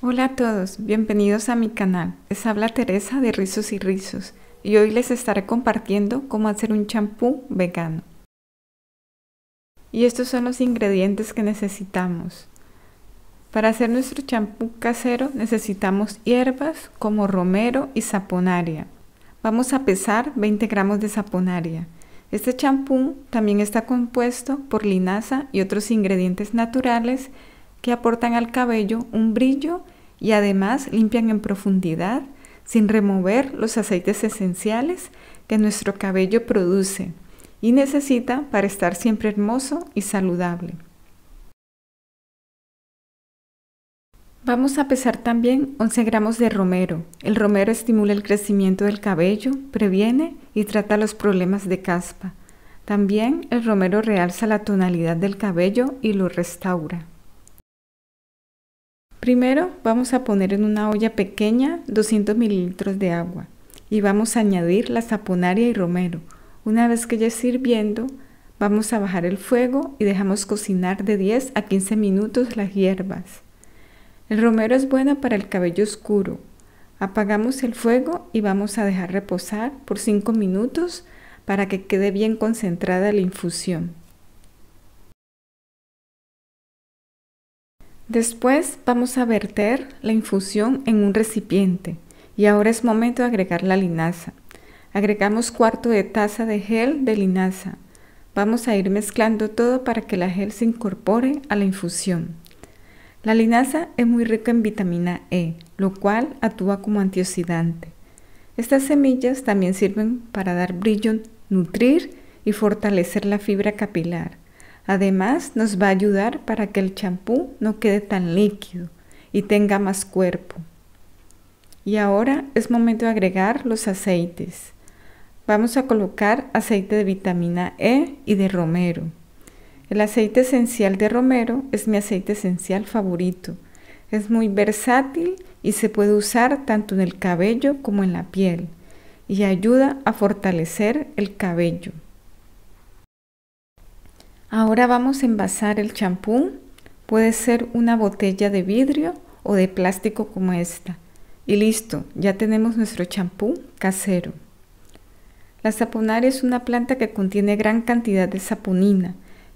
Hola a todos, bienvenidos a mi canal. Les habla Teresa de Rizos y Rizos y hoy les estaré compartiendo cómo hacer un champú vegano. Y estos son los ingredientes que necesitamos. Para hacer nuestro champú casero necesitamos hierbas como romero y saponaria. Vamos a pesar 20 gramos de saponaria. Este champú también está compuesto por linaza y otros ingredientes naturales que aportan al cabello un brillo y además limpian en profundidad sin remover los aceites esenciales que nuestro cabello produce y necesita para estar siempre hermoso y saludable. Vamos a pesar también 11 gramos de romero. El romero estimula el crecimiento del cabello, previene y trata los problemas de caspa. También el romero realza la tonalidad del cabello y lo restaura. Primero vamos a poner en una olla pequeña 200 mililitros de agua y vamos a añadir la saponaria y romero. Una vez que ya esté hirviendo, vamos a bajar el fuego y dejamos cocinar de 10 a 15 minutos las hierbas. El romero es bueno para el cabello oscuro. Apagamos el fuego y vamos a dejar reposar por 5 minutos para que quede bien concentrada la infusión. Después vamos a verter la infusión en un recipiente y ahora es momento de agregar la linaza. Agregamos cuarto de taza de gel de linaza. Vamos a ir mezclando todo para que la gel se incorpore a la infusión. La linaza es muy rica en vitamina E, lo cual actúa como antioxidante. Estas semillas también sirven para dar brillo, nutrir y fortalecer la fibra capilar. Además, nos va a ayudar para que el champú no quede tan líquido y tenga más cuerpo. Y ahora es momento de agregar los aceites. Vamos a colocar aceite de vitamina E y de romero. El aceite esencial de romero es mi aceite esencial favorito. Es muy versátil y se puede usar tanto en el cabello como en la piel y ayuda a fortalecer el cabello. Ahora vamos a envasar el champú. Puede ser una botella de vidrio o de plástico como esta. Y listo, ya tenemos nuestro champú casero. La saponaria es una planta que contiene gran cantidad de saponina,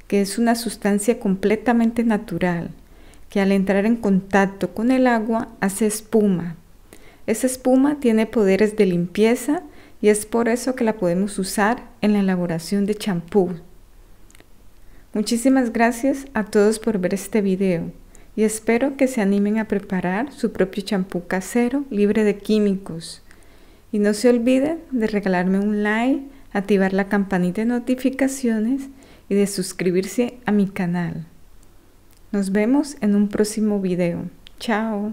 que es una sustancia completamente natural, que al entrar en contacto con el agua hace espuma. Esa espuma tiene poderes de limpieza y es por eso que la podemos usar en la elaboración de champú. Muchísimas gracias a todos por ver este video y espero que se animen a preparar su propio champú casero libre de químicos. Y no se olviden de regalarme un like, activar la campanita de notificaciones y de suscribirse a mi canal. Nos vemos en un próximo video. Chao.